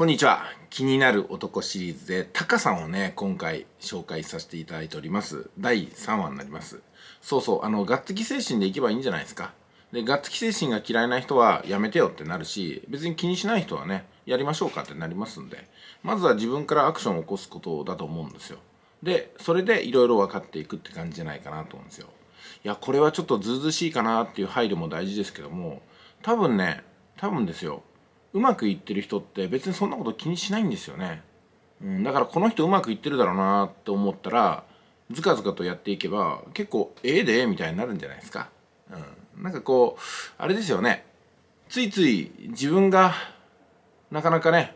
こんにちは。気になる男シリーズで、タカさんをね、今回紹介させていただいております。第3話になります。そうそう、あの、ガッツキ精神でいけばいいんじゃないですか。で、ガッツキ精神が嫌いな人はやめてよってなるし、別に気にしない人はね、やりましょうかってなりますんで、まずは自分からアクションを起こすことだと思うんですよ。で、それでいろいろ分かっていくって感じじゃないかなと思うんですよ。いや、これはちょっとずうずしいかなっていう配慮も大事ですけども、多分ね、多分ですよ。うまくいってる人って別にそんなこと気にしないんですよね、うん、だからこの人うまくいってるだろうなって思ったらずかずかとやっていけば結構ええでみたいになるんじゃないですか、うん、なんかこうあれですよねついつい自分がなかなかね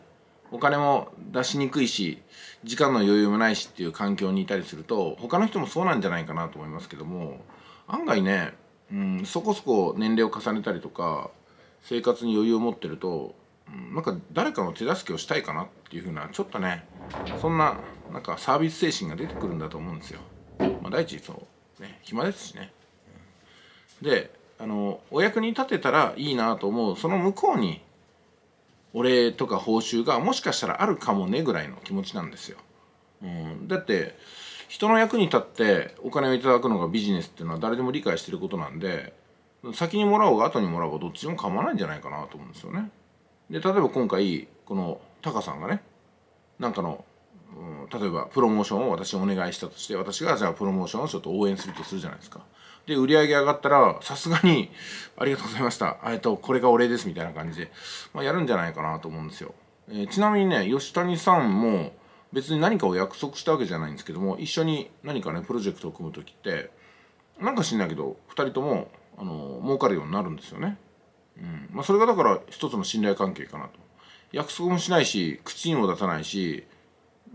お金も出しにくいし時間の余裕もないしっていう環境にいたりすると他の人もそうなんじゃないかなと思いますけども案外ね、うん、そこそこ年齢を重ねたりとか生活に余裕を持ってるとなんか誰かの手助けをしたいかなっていうふうなちょっとねそんななんかサービス精神が出てくるんだと思うんですよ。まあ、第一そう、ね、暇ですしね。であのお役に立てたらいいなと思うその向こうにお礼とか報酬がもしかしたらあるかもねぐらいの気持ちなんですよ。うん、だって人の役に立ってお金をいただくのがビジネスっていうのは誰でも理解してることなんで先にもらおうが後にもらおうがどっちも構わないんじゃないかなと思うんですよね。で例えば今回このタカさんがねなんかの、うん、例えばプロモーションを私お願いしたとして私がじゃあプロモーションをちょっと応援するとするじゃないですか。で売り上げ上がったらさすがに「ありがとうございました」えと「これがお礼です」みたいな感じで、まあ、やるんじゃないかなと思うんですよ。えー、ちなみにね吉谷さんも別に何かを約束したわけじゃないんですけども一緒に何かねプロジェクトを組む時ってなんか知んないけど2人ともあの儲かるようになるんですよね。うんまあ、それがだから一つの信頼関係かなと約束もしないし口にも出さないし、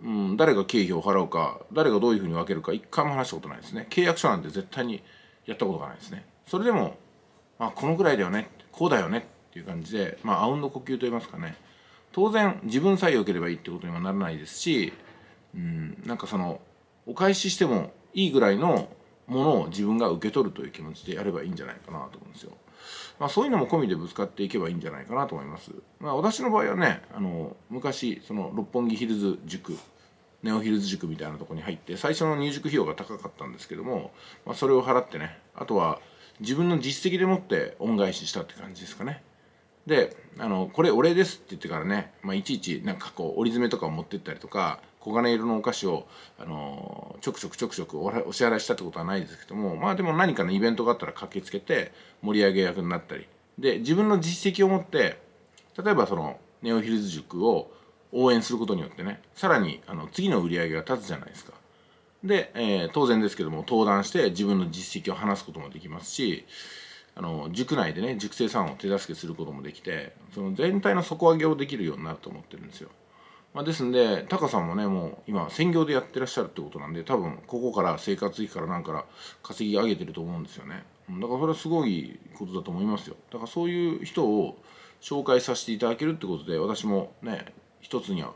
うん、誰が経費を払うか誰がどういうふうに分けるか一回も話したことないですね契約書なんて絶対にやったことがないですねそれでも、まあ、このぐらいだよねこうだよねっていう感じで、まあ、あうんの呼吸と言いますかね当然自分さえ良ければいいってことにはならないですし、うん、なんかそのお返ししてもいいぐらいのものを自分が受け取るという気持ちでやればいいんじゃないかなと思うんですよ。まあ、そういうのも込みでぶつかっていけばいいんじゃないかなと思います。まあ、私の場合はねあの昔その六本木ヒルズ塾ネオヒルズ塾みたいなとこに入って最初の入塾費用が高かったんですけども、まあ、それを払ってねあとは自分の実績でもって恩返ししたって感じですかね。であのこれお礼ですって言ってからね、まあ、いちいちなんかこう折り詰めとかを持ってったりとか黄金色のお菓子を、あのちょくちょくちょくちょくお支払いしたってことはないですけどもまあでも何かのイベントがあったら駆けつけて盛り上げ役になったりで自分の実績を持って例えばそのネオヒルズ塾を応援することによってねさらにあの次の売り上げが立つじゃないですか。で、えー、当然ですけども登壇して自分の実績を話すこともできますしあの塾内でね塾生さんを手助けすることもできてその全体の底上げをできるようになると思ってるんですよ。まあ、ですんでタカさんもねもう今専業でやってらっしゃるってことなんで多分ここから生活費からなんから稼ぎ上げてると思うんですよねだからそれはすごいことだと思いますよだからそういう人を紹介させていただけるってことで私もね一つには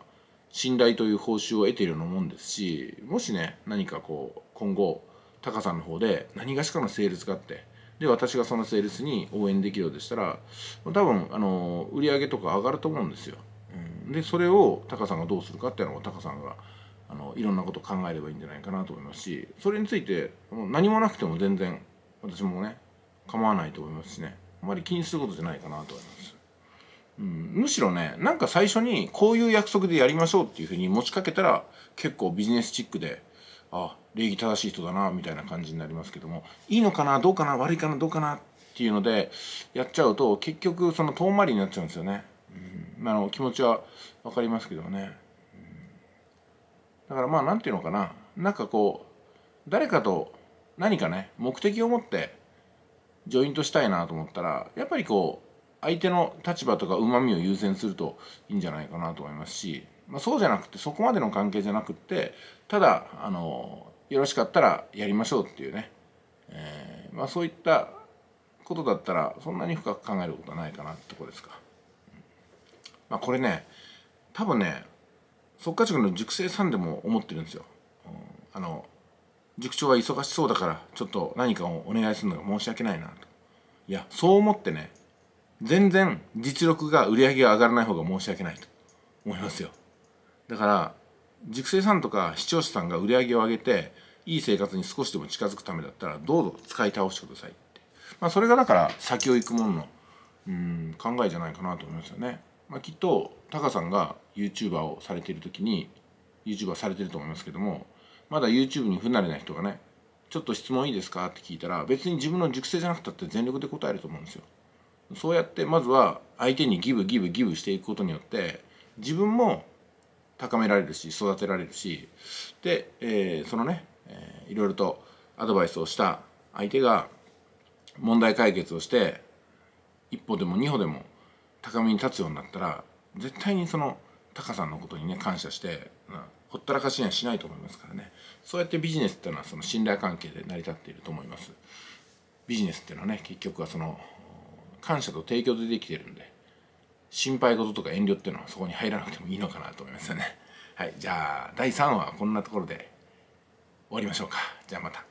信頼という報酬を得ているようなもんですしもしね何かこう今後タカさんの方で何がしかのセールスがあってで私がそのセールスに応援できるようでしたら多分あの売り上げとか上がると思うんですよでそれをタカさんがどうするかっていうのをタカさんがあのいろんなこと考えればいいんじゃないかなと思いますしそれについてもう何もなくても全然私もね構わないと思いますしねあまり気にすることじゃないかなと思います、うん、むしろねなんか最初にこういう約束でやりましょうっていうふうに持ちかけたら結構ビジネスチックであ礼儀正しい人だなみたいな感じになりますけどもいいのかなどうかな悪いかなどうかなっていうのでやっちゃうと結局その遠回りになっちゃうんですよねあの気持ちは分かりますけどね、だからまあ何て言うのかななんかこう誰かと何かね目的を持ってジョイントしたいなと思ったらやっぱりこう相手の立場とかうまみを優先するといいんじゃないかなと思いますし、まあ、そうじゃなくてそこまでの関係じゃなくってただあのよろしかったらやりましょうっていうね、えー、まあ、そういったことだったらそんなに深く考えることはないかなってとこですか。まあ、これね多分ね速稼塾の塾生さんでも思ってるんですよ、うん、あの塾長は忙しそうだからちょっと何かをお願いするのが申し訳ないなといやそう思ってね全然実力が売り上げが上がらない方が申し訳ないと思いますよだから塾生さんとか視聴者さんが売り上げを上げていい生活に少しでも近づくためだったらどうぞ使い倒してくださいって、まあ、それがだから先を行くもののうん考えじゃないかなと思いますよね。まあ、きっとタカさんが YouTuber をされている時に YouTuber されてると思いますけどもまだ YouTube に不慣れな人がねちょっと質問いいですかって聞いたら別に自分の熟成じゃなくたって全力で答えると思うんですよそうやってまずは相手にギブギブギブしていくことによって自分も高められるし育てられるしで、えー、そのね、えー、いろいろとアドバイスをした相手が問題解決をして一歩でも二歩でも高みに立つようになったら絶対にそのタカさんのことにね感謝して、うん、ほったらかしにはしないと思いますからねそうやってビジネスっていうのはその信頼関係で成り立っていると思いますビジネスっていうのはね結局はその感謝と提供でできてるんで心配事とか遠慮っていうのはそこに入らなくてもいいのかなと思いますよねはいじゃあ第3話はこんなところで終わりましょうかじゃあまた